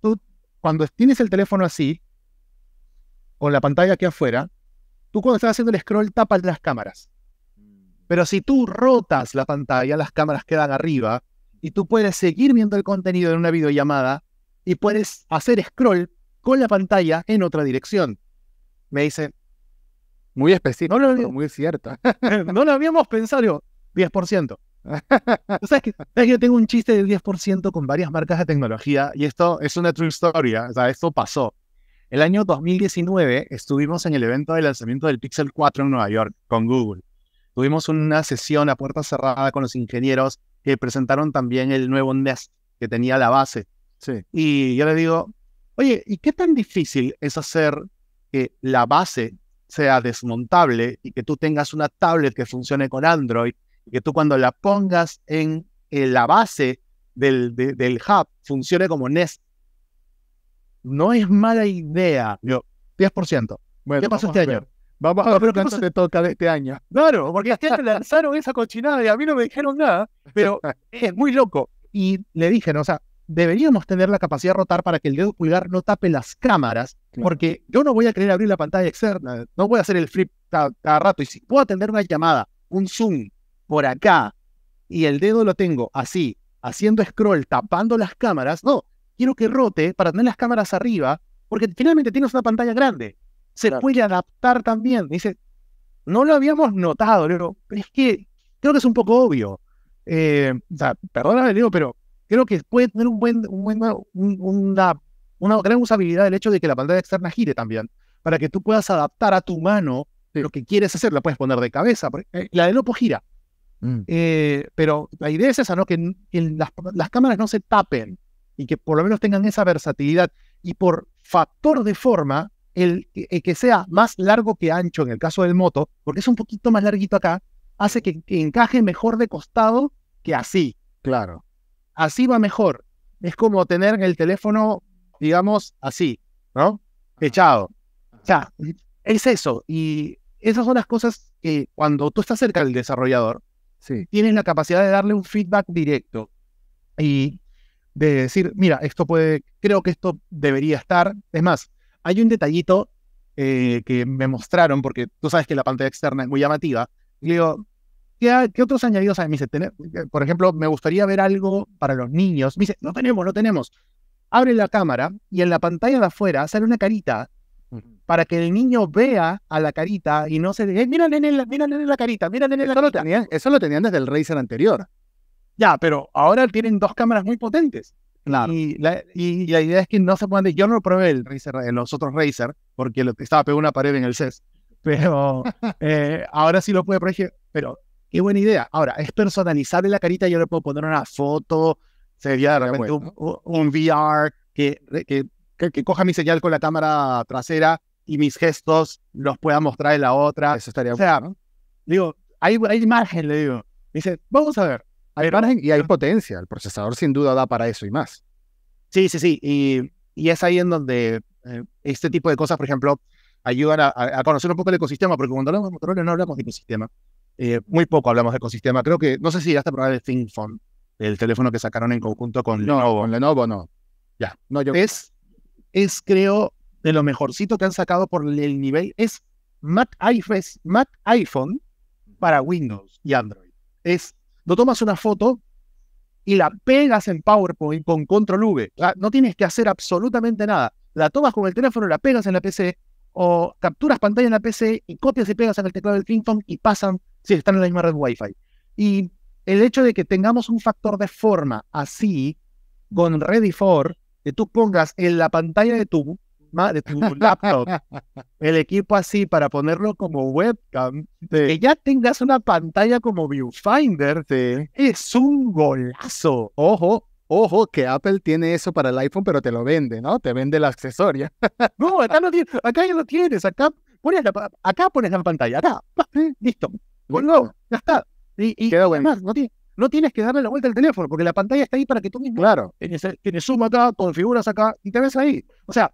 tú, cuando tienes el teléfono así, con la pantalla aquí afuera, tú cuando estás haciendo el scroll tapas las cámaras. Mm. Pero si tú rotas la pantalla, las cámaras quedan arriba y tú puedes seguir viendo el contenido en una videollamada y puedes hacer scroll con la pantalla en otra dirección. Me dice, muy específico, muy cierto. no lo habíamos pensado, yo 10%. o sea, que, yo tengo un chiste del 10% con varias marcas de tecnología y esto es una true story, ¿ah? o sea, esto pasó. El año 2019 estuvimos en el evento de lanzamiento del Pixel 4 en Nueva York con Google. Tuvimos una sesión a puerta cerrada con los ingenieros que presentaron también el nuevo Nest que tenía la base. Y yo le digo, oye, ¿y qué tan difícil es hacer que la base sea desmontable y que tú tengas una tablet que funcione con Android y que tú cuando la pongas en, la base del, del hub funcione como Nest. No es mala idea. Yo, 10%. Bueno, ¿Qué pasó este año? Vamos a ver te toca de este año. Claro, porque este año lanzaron esa cochinada y a mí no me dijeron nada, pero es muy loco. Y le dije, o sea, deberíamos tener la capacidad de rotar para que el dedo pulgar no tape las cámaras porque yo no voy a querer abrir la pantalla externa, no voy a hacer el flip cada, rato. Y si puedo atender una llamada, un zoom por acá, y el dedo lo tengo así, haciendo scroll, tapando las cámaras, no, quiero que rote para tener las cámaras arriba, porque finalmente tienes una pantalla grande. Se puede adaptar también. Dice, no lo habíamos notado, pero es que creo que es un poco obvio. Eh, perdóname, Leo, pero creo que puede tener un buen, un buen una gran usabilidad el hecho de que la pantalla externa gire también, para que tú puedas adaptar a tu mano lo que quieres hacer. La puedes poner de cabeza, la del Oppo gira. Mm. Eh, pero la idea es esa, ¿no? Que las, cámaras no se tapen y que por lo menos tengan esa versatilidad. Y por factor de forma, el, que sea más largo que ancho en el caso del moto, porque es un poquito más larguito acá, hace que, encaje mejor de costado que así. Claro. Así va mejor. Es como tener el teléfono digamos, así, ¿no? Echado. O sea, es eso. Y esas son las cosas que cuando tú estás cerca del desarrollador, tienes la capacidad de darle un feedback directo y de decir, mira, esto puede, creo que esto debería estar. Es más, hay un detallito eh, que me mostraron, porque tú sabes que la pantalla externa es muy llamativa. Y digo, ¿qué, otros añadidos hay? Me dice, por ejemplo, me gustaría ver algo para los niños. Me dice, no tenemos, no tenemos abre la cámara y en la pantalla de afuera sale una carita para que el niño vea a la carita y no se diga, eh, mira nene, la, mira nene la carita, mira nene la eso Lo tenían, eso lo tenían desde el Razer anterior. Ya, pero ahora tienen dos cámaras muy potentes. Claro. Y la, idea es que no se puedan... Yo no probé el Razer, eh, los otros Razer, porque lo, estaba pegado una pared en el CES. Pero eh, ahora sí lo puede probar. Pero qué buena idea. Ahora, es personalizable la carita. Yo le puedo poner una foto, Sería realmente un, VR que, que, que, coja mi señal con la cámara trasera y mis gestos los pueda mostrar en la otra. Eso estaría o sea, Digo, hay, hay le digo. Dice, vamos a ver. Hay margen. y hay potencia. El procesador sin duda da para eso y más. Sí, sí, sí. Y, y es ahí en donde eh, este tipo de cosas, por ejemplo, ayudan a, conocer un poco el ecosistema, porque cuando hablamos de Motorola no hablamos de ecosistema. Eh, muy poco hablamos de ecosistema. Creo que, no sé si hasta probar el ThinkFone el teléfono que sacaron en conjunto con no, Lenovo. Lenovo no. Ya. No, es, es, creo, de lo mejorcito que han sacado por el nivel. Es Mac, iPhone para Windows y Android. Es, no tomas una foto y la pegas en PowerPoint con Control V. Ah, no tienes que hacer absolutamente nada. La tomas con el teléfono, la pegas en la PC o capturas pantalla en la PC y copias y pegas en el teclado del Clinton y pasan si están en la misma red Wi-Fi. Y el hecho de que tengamos un factor de forma así, con Ready for, que tú pongas en la pantalla de tu, laptop el equipo así para ponerlo como webcam, que ya tengas una pantalla como viewfinder, es un golazo. Ojo, Ojo, que Apple tiene eso para el iPhone, pero te lo vende, ¿no? Te vende la accesoria. no, acá, no acá ya lo tienes. Acá pones la, acá pones la pantalla. Acá. Listo. ya está. Y, no, tienes que darle la vuelta al teléfono, porque la pantalla está ahí para que tú mismo. Claro. Tienes, suma acá, configuras acá y te ves ahí. O sea,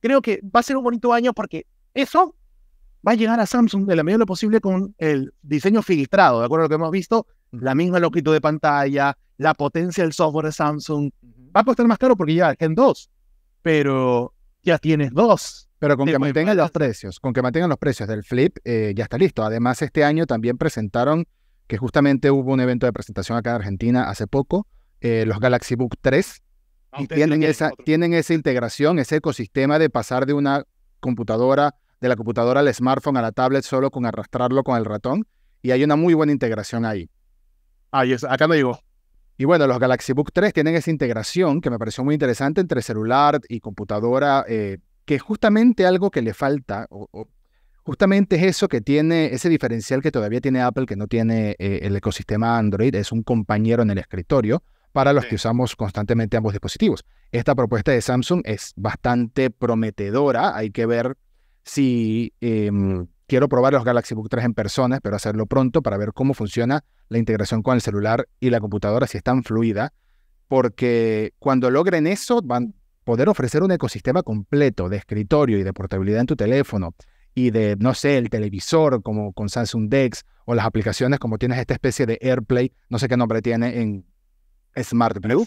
creo que va a ser un bonito año porque eso va a llegar a Samsung de la medida de lo posible con el diseño filtrado, de acuerdo a lo que hemos visto, la misma longitud de pantalla, la potencia del software de Samsung. Va a costar más caro porque ya Gen dos, pero ya tienes dos. Pero con que mantengan los precios, con que mantengan los precios del flip, eh, ya está listo. Además, este año también presentaron que justamente hubo un evento de presentación acá en Argentina hace poco, eh, los Galaxy Book 3, ah, y tienen esa, tienen esa integración, ese ecosistema de pasar de una computadora, de la computadora al smartphone, a la tablet, solo con arrastrarlo con el ratón, y hay una muy buena integración ahí. Ah, acá me digo. Y bueno, los Galaxy Book 3 tienen esa integración que me pareció muy interesante entre celular y computadora, eh, que justamente algo que le falta, justamente es eso que tiene, ese diferencial que todavía tiene Apple, que no tiene eh, el ecosistema Android, es un compañero en el escritorio para los que usamos constantemente ambos dispositivos. Esta propuesta de Samsung es bastante prometedora, hay que ver si em, quiero probar los Galaxy Book 3 en persona, pero hacerlo pronto para ver cómo funciona la integración con el celular y la computadora, si es tan fluida, porque cuando logren eso van a poder ofrecer un ecosistema completo de escritorio y de portabilidad en tu teléfono, y de, no sé, el televisor como con Samsung Dex o las aplicaciones como tienes esta especie de AirPlay, no sé qué nombre tiene en Smart View,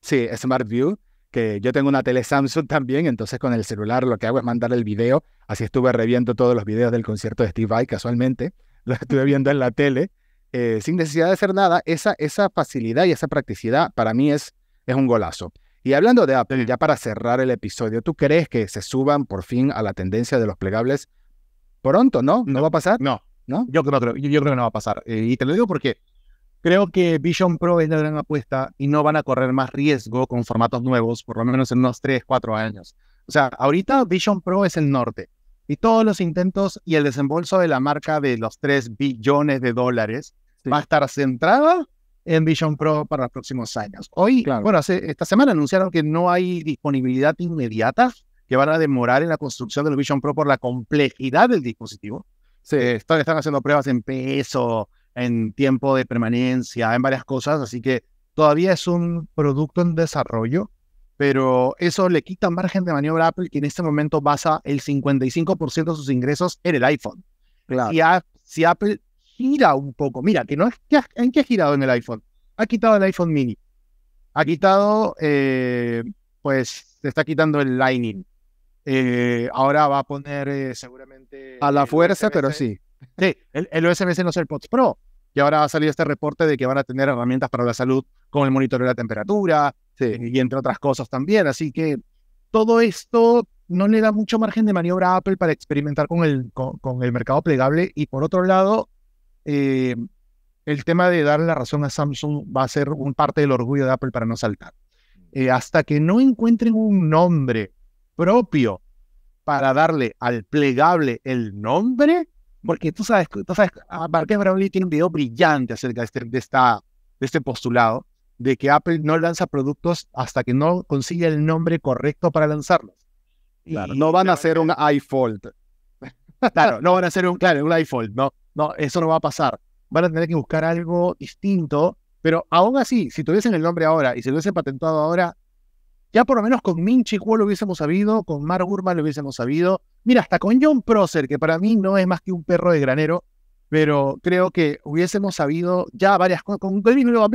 Sí, Smart View, que yo tengo una tele Samsung también, entonces con el celular lo que hago es mandar el video, así estuve reviendo todos los videos del concierto de Steve Vai casualmente, los estuve viendo en la tele, eh, sin necesidad de hacer nada, esa, esa facilidad y esa practicidad para mí es, es un golazo. Y hablando de Apple, ya para cerrar el episodio, ¿tú crees que se suban por fin a la tendencia de los plegables pronto, no? ¿No, va a pasar? No, no. Yo creo, que no va a pasar. Eh, y te lo digo porque creo que Vision Pro es la gran apuesta y no van a correr más riesgo con formatos nuevos, por lo menos en unos 3, 4 años. O sea, ahorita Vision Pro es el norte. Y todos los intentos y el desembolso de la marca de los 3 billones de dólares va a estar centrada en Vision Pro para los próximos años. Hoy, bueno, esta semana anunciaron que no hay disponibilidad inmediata, que van a demorar en la construcción del Vision Pro por la complejidad del dispositivo. se eh, están, están haciendo pruebas en peso, en tiempo de permanencia, en varias cosas, así que todavía es un producto en desarrollo, pero eso le quita margen de maniobra a Apple, que en este momento basa el 55% de sus ingresos en el iPhone. Claro. Y si Apple gira un poco. Mira, que no es ¿en qué ha girado en el iPhone? Ha quitado el iPhone mini. Ha quitado, eh, pues, se está quitando el Lightning. Eh, ahora va a poner eh, seguramente... A la fuerza, pero sí. Sí, el, el no es el AirPods Pro. Y ahora ha salido este reporte de que van a tener herramientas para la salud, como el monitor de la temperatura, y entre otras cosas también. Así que todo esto no le da mucho margen de maniobra a Apple para experimentar con el, con el mercado plegable. Y por otro lado, eh, el tema de dar la razón a Samsung va a ser un parte del orgullo de Apple para no saltar. Eh, hasta que no encuentren un nombre propio para darle al plegable el nombre, porque tú sabes, tú sabes ah, Brownlee tiene un video brillante acerca de este, de, esta, de este postulado, de que Apple no lanza productos hasta que no consiga el nombre correcto para lanzarlos. Claro, no van a ser un iFold. Claro, no van a ser un, claro, un iFold, ¿no? No, eso no va a pasar. Van a tener que buscar algo distinto, pero aún así, si tuviesen el nombre ahora y se lo hubiesen patentado ahora, ya por lo menos con minchi lo hubiésemos sabido, con Mark Gurman lo hubiésemos sabido. Mira, hasta con John Prosser, que para mí no es más que un perro de granero, pero creo que hubiésemos sabido ya varias cosas. Con Kevin lo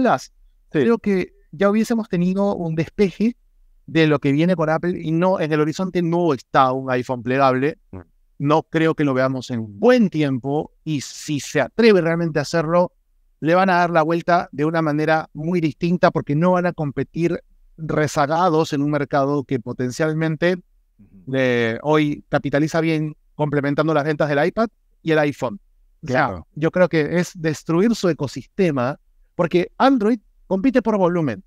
Creo que ya hubiésemos tenido un despeje de lo que viene con Apple y no, en el horizonte no está un iPhone plegable. Mm. No creo que lo veamos en buen tiempo y si se atreve realmente a hacerlo, le van a dar la vuelta de una manera muy distinta porque no van a competir rezagados en un mercado que potencialmente eh, hoy capitaliza bien complementando las ventas del iPad y el iPhone. Claro. yo creo que es destruir su ecosistema porque Android compite por volumen.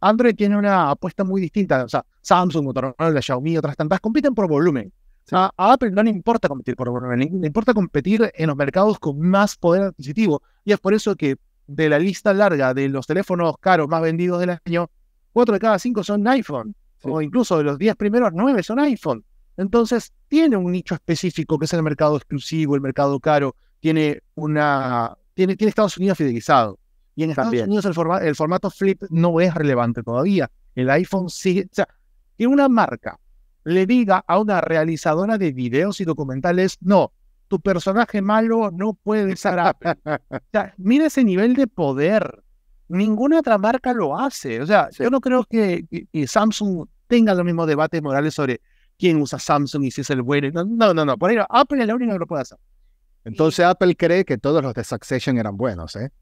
Android tiene una apuesta muy distinta. O sea, Samsung, Motorola, Xiaomi, otras tantas compiten por volumen. A, Apple no le importa competir le, importa competir en los mercados con más poder adquisitivo. Y es por eso que de la lista larga de los teléfonos caros más vendidos del año, 4 de cada 5 son iPhone. O incluso de los 10 primeros, 9 son iPhone. Entonces tiene un nicho específico que es el mercado exclusivo, el mercado caro. Tiene una tiene, tiene Estados Unidos fidelizado. Y en Estados Unidos el, el formato flip no es relevante todavía. El iPhone sigue, o sea, tiene una marca le diga a una realizadora de videos y documentales, no, tu personaje malo no puede ser Apple. mira ese nivel de poder. Ninguna otra marca lo hace. O sea, yo no creo que, Samsung tenga los mismos debates morales sobre quién usa Samsung y si es el bueno. No, no, no. Por ahí Apple es la única que lo puede hacer. Entonces Apple cree que todos los de Succession eran buenos, ¿eh?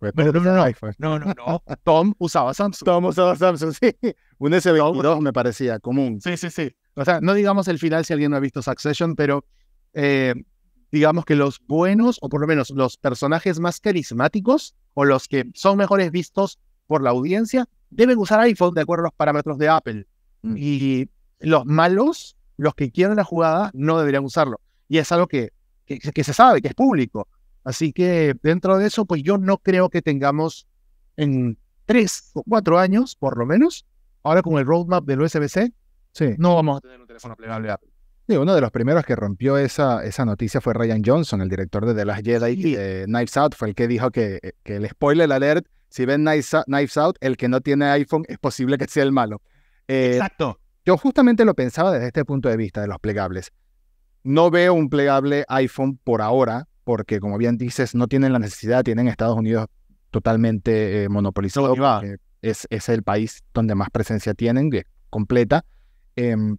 Pues Pero no, no, no, no, no. Tom usaba Samsung. Tom usaba Samsung, sí. Un S22 me parecía común. Sí, sí, sí. O sea, no digamos el final si alguien no ha visto Succession, pero eh, digamos que los buenos, o por lo menos los personajes más carismáticos, o los que son mejores vistos por la audiencia, deben usar iPhone de acuerdo a los parámetros de Apple. Mm. Y los malos, los que quieren la jugada, no deberían usarlo. Y es algo que, que, se sabe, que es público. Así que dentro de eso, pues yo no creo que tengamos en tres o cuatro años, por lo menos, ahora con el roadmap del USB-C, no vamos a tener un teléfono plegable uno de los primeros que rompió esa, noticia fue Ryan Johnson, el director de The Last Jedi eh, Knives Out, fue el que dijo que, eh, que el spoiler alert, si ven Knives Out, el que no tiene iPhone es posible que sea el malo. Eh, Exacto. Yo justamente lo pensaba desde este punto de vista de los plegables. No veo un plegable iPhone por ahora, porque como bien dices, no tienen la necesidad, tienen Estados Unidos totalmente monopolizado. Es, es, el país donde más presencia tienen, completa. Em,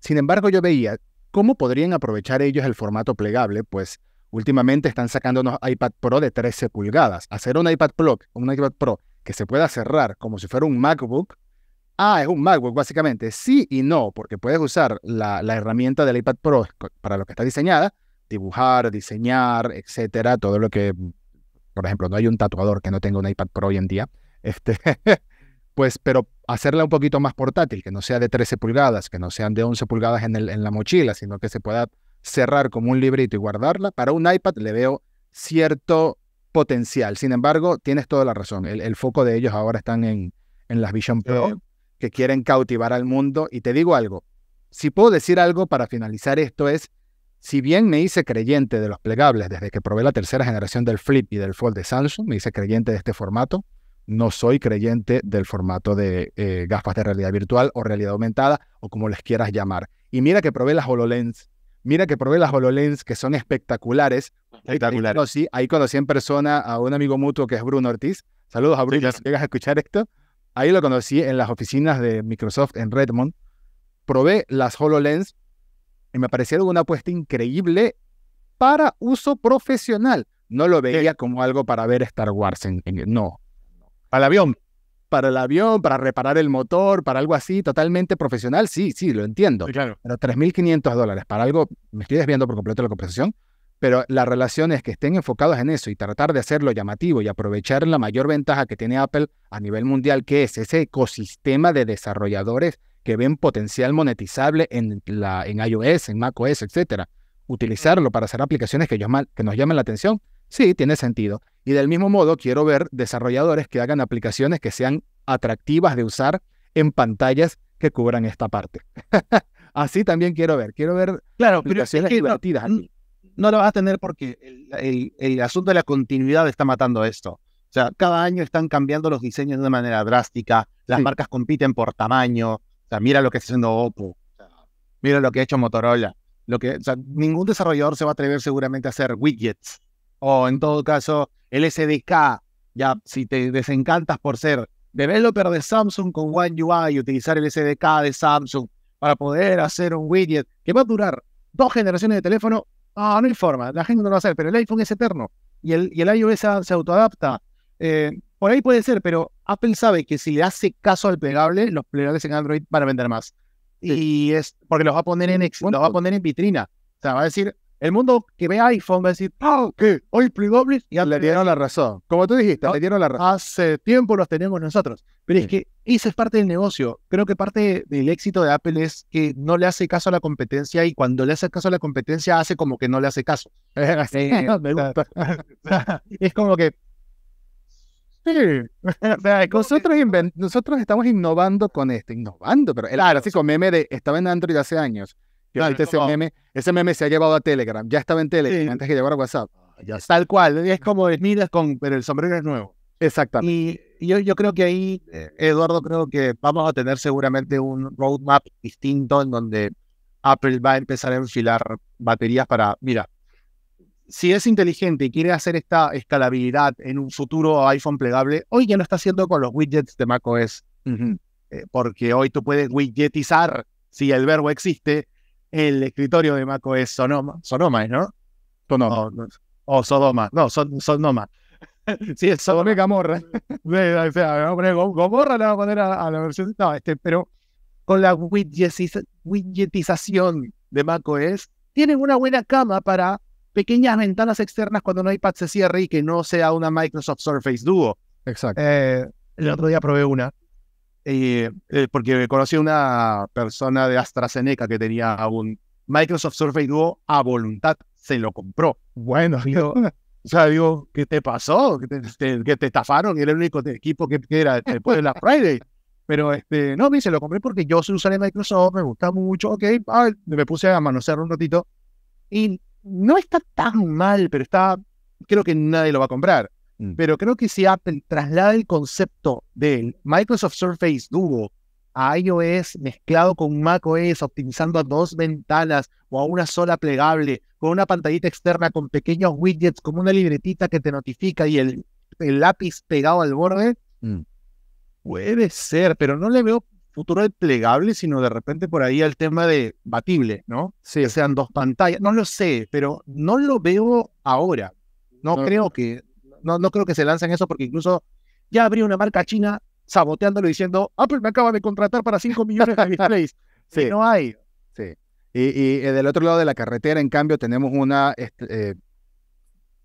sin embargo, yo veía cómo podrían aprovechar ellos el formato plegable, pues últimamente están sacando unos iPad Pro de 13 pulgadas. Hacer un iPad Pro, un iPad Pro que se pueda cerrar como si fuera un MacBook. Ah, es un MacBook básicamente. Sí y no, porque puedes usar la, herramienta del iPad Pro para lo que está diseñada, dibujar, diseñar, etcétera, todo lo que, por ejemplo, no hay un tatuador que no tenga un iPad Pro hoy en día. Este, pues, pero hacerla un poquito más portátil, que no sea de 13 pulgadas, que no sean de 11 pulgadas en, en la mochila, sino que se pueda cerrar como un librito y guardarla. Para un iPad le veo cierto potencial. Sin embargo, tienes toda la razón. El, foco de ellos ahora están en, en las Vision Pro, que quieren cautivar al mundo. Y te digo algo, si puedo decir algo para finalizar esto es, si bien me hice creyente de los plegables desde que probé la tercera generación del Flip y del Fold de Samsung, me hice creyente de este formato, no soy creyente del formato de eh, gafas de realidad virtual o realidad aumentada o como les quieras llamar. Y mira que probé las HoloLens. Mira que probé las HoloLens que son espectaculares. Espectaculares. Ahí conocí, ahí conocí en persona a un amigo mutuo que es Bruno Ortiz. Saludos a Bruno, llegas a escuchar esto. Ahí lo conocí en las oficinas de Microsoft en Redmond. Probé las HoloLens y me pareció una apuesta increíble para uso profesional. No lo veía como algo para ver Star Wars. En, en, no, para el avión. Para el avión, para reparar el motor, para algo así, totalmente profesional, sí, sí, lo entiendo. Pero 3.500 dólares para algo, me estoy desviando por completo de la conversación, pero las relaciones que estén enfocadas en eso y tratar de hacerlo llamativo y aprovechar la mayor ventaja que tiene Apple a nivel mundial, que es ese ecosistema de desarrolladores que ven potencial monetizable en, la, en iOS, en macOS, etc. Utilizarlo para hacer aplicaciones que nos llamen la atención Sí, tiene sentido. Y del mismo modo, quiero ver desarrolladores que hagan aplicaciones que sean atractivas de usar en pantallas que cubran esta parte. Así también quiero ver. Quiero ver claro, aplicaciones divertidas. No, lo vas a tener porque el, asunto de la continuidad está matando esto. O sea, cada año están cambiando los diseños de una manera drástica. Las marcas compiten por tamaño. O sea, mira lo que está haciendo Oppo. mira lo que ha hecho Motorola. Lo que, sea, ningún desarrollador se va a atrever seguramente a hacer widgets o en todo caso el SDK, ya si te desencantas por ser developer de Samsung con One UI y utilizar el SDK de Samsung para poder hacer un widget que va a durar dos generaciones de teléfono, ah, no hay forma, la gente no lo va a hacer, pero el iPhone es eterno y el, y el iOS se autoadapta. Eh, por ahí puede ser, pero Apple sabe que si le hace caso al plegable, los plegables en Android van a vender más. Y es porque los va a poner en, los va a poner en vitrina. O sea, va a decir, el mundo que ve iPhone va a decir, que ah, qué! Hoy Pregoblins y Le dieron la razón. Como tú dijiste, le dieron la razón. Hace tiempo los tenemos nosotros. Pero es que esa es parte del negocio. Creo que parte del éxito de Apple es que no le hace caso a la competencia y cuando le hace caso a la competencia hace como que no le hace caso. sí, me gusta. es como que. Sí. nosotros, nosotros estamos innovando con este innovando, pero claro, así con meme de estaba en Android hace años ese, meme, se ha llevado a Telegram. Ya estaba en Telegram antes que llevar a WhatsApp. Ah, ya Tal cual. Es como, mira, con, pero el sombrero es nuevo. Exactamente. Y yo, yo creo que ahí, eh, Eduardo, creo que vamos a tener seguramente un roadmap distinto en donde Apple va a empezar a enfilar baterías para, mira, si es inteligente y quiere hacer esta escalabilidad en un futuro iPhone plegable, hoy ya no está haciendo con los widgets de macOS, eh, porque hoy tú puedes widgetizar, si el verbo existe, el escritorio de macOS es Sonoma. Sonoma es, ¿no? O, Sodoma. No, son, Sonoma. sí, es Sodoma y Gamorra. o sea, le vamos a poner a, la versión. No, este, pero con la widgetización de macOS, tienen una buena cama para pequeñas ventanas externas cuando hay hay se cierre y que no sea una Microsoft Surface Duo. Exacto. Eh, el otro día probé una eh, eh, porque conocí a una persona de AstraZeneca que tenía un Microsoft Surface Duo a voluntad, se lo compró. Bueno, yo, o sea, digo, ¿qué te pasó? ¿Que te, estafaron que estafaron? Era el único equipo que, era después de la Friday. Pero este, no, me se lo compré porque yo soy usuario de Microsoft, me gusta mucho, ok, ah, me puse a manosear un ratito. Y no está tan mal, pero está, creo que nadie lo va a comprar. Mm. Pero creo que si Apple traslada el concepto del Microsoft Surface Duo a iOS mezclado con macOS, optimizando a dos ventanas o a una sola plegable, con una pantallita externa con pequeños widgets, como una libretita que te notifica y el, lápiz pegado al borde. Mm. Puede ser, pero no le veo futuro de plegable, sino de repente por ahí al tema de batible, ¿no? Sí. Que sean dos pantallas. No lo sé, pero no lo veo ahora. no creo que no, no creo que se lancen eso porque incluso ya habría una marca china saboteándolo diciendo, Apple ah, pues me acaba de contratar para 5 millones de displays. sí. no hay. Sí. Y, eh, del otro lado de la carretera, en cambio, tenemos una este, eh,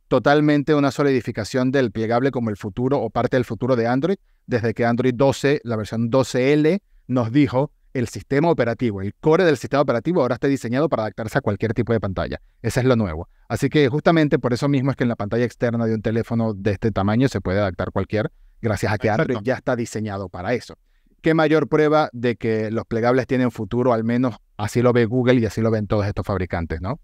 totalmente una solidificación del plegable como el futuro o parte del futuro de Android, desde que Android 12, la versión 12L, nos dijo el sistema operativo, el core del sistema operativo ahora está diseñado para adaptarse a cualquier tipo de pantalla. Eso es lo nuevo. Así que justamente por eso mismo es que en la pantalla externa de un teléfono de este tamaño se puede adaptar cualquier, gracias a que Android ya está diseñado para eso. ¿Qué mayor prueba de que los plegables tienen futuro? Al menos así lo ve Google y así lo ven todos estos fabricantes, ¿no?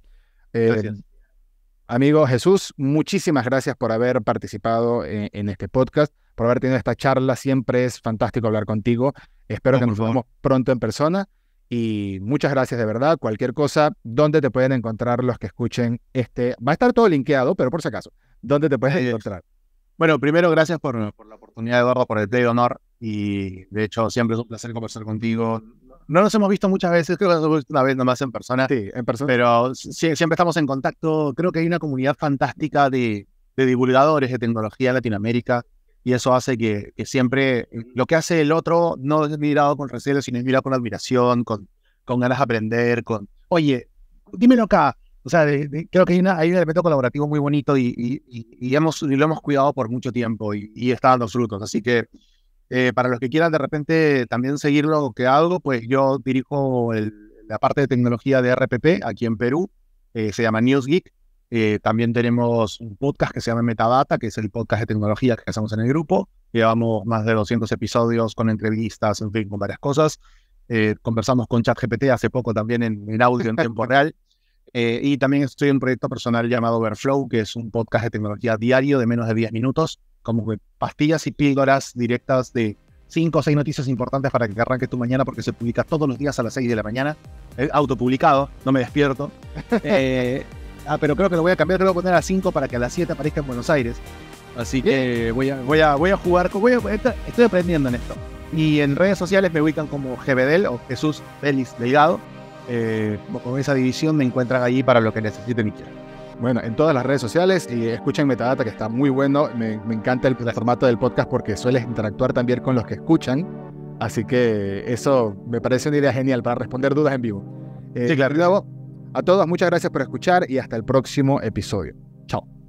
Amigo Jesús, muchísimas gracias por haber participado eh, en, este podcast, por haber tenido esta charla. Siempre es fantástico hablar contigo. Espero que nos veamos pronto en persona. Y muchas gracias de verdad. Cualquier cosa, ¿dónde te pueden encontrar los que escuchen este? Va a estar todo linkeado, pero por si acaso, ¿dónde te puedes encontrar? Bueno, primero, gracias por, la oportunidad, Eduardo, por el play de honor. Y de hecho, siempre es un placer conversar contigo no nos hemos visto muchas veces, creo que una vez nomás en persona. Sí, en persona. Pero siempre estamos en contacto. Creo que hay una comunidad fantástica de, divulgadores de tecnología en Latinoamérica y eso hace que, siempre eh, lo que hace el otro no es mirado con recelo, sino es mirado con admiración, con, con ganas de aprender, con, oye, dímelo acá. O sea, creo que hay, hay, un elemento colaborativo muy bonito y, hemos, lo hemos cuidado por mucho tiempo y, está dando frutos. Así que eh, para los que quieran de repente también seguir lo que hago, pues yo dirijo la parte de tecnología de RPP aquí en Perú, eh, se llama News Geek. Eh, también tenemos un podcast que se llama Metadata, que es el podcast de tecnología que hacemos en el grupo. Llevamos más de 200 episodios con entrevistas, en fin, con varias cosas. conversamos con ChatGPT hace poco también en, en audio en tiempo real. y también estoy en un proyecto personal llamado Overflow, que es un podcast de tecnología diario de menos de 10 minutos, como pastillas y píldoras directas de cinco o 6 noticias importantes para que arranques tu mañana porque se publica todos los días a las 6 de la mañana. Eh, autopublicado, no me despierto. Eh, ah, pero creo que lo voy a cambiar, creo que voy a poner a 5 para que a las 7 aparezca en Buenos Aires. Así que voy a, voy a, voy a jugar, estoy aprendiendo en esto. Y en redes sociales me ubican como GBDL o Jesús Félix Delgado. Eh, con esa división me encuentran allí para lo que necesiten y quieran. Bueno, en todas las redes sociales y escuchen Metadata, que está muy bueno. Me, encanta el, formato del podcast porque sueles interactuar también con los que escuchan. Así que eso me parece una idea genial para responder dudas en vivo. sí, claro. Eh, a todos, muchas gracias por escuchar y hasta el próximo episodio. Chao.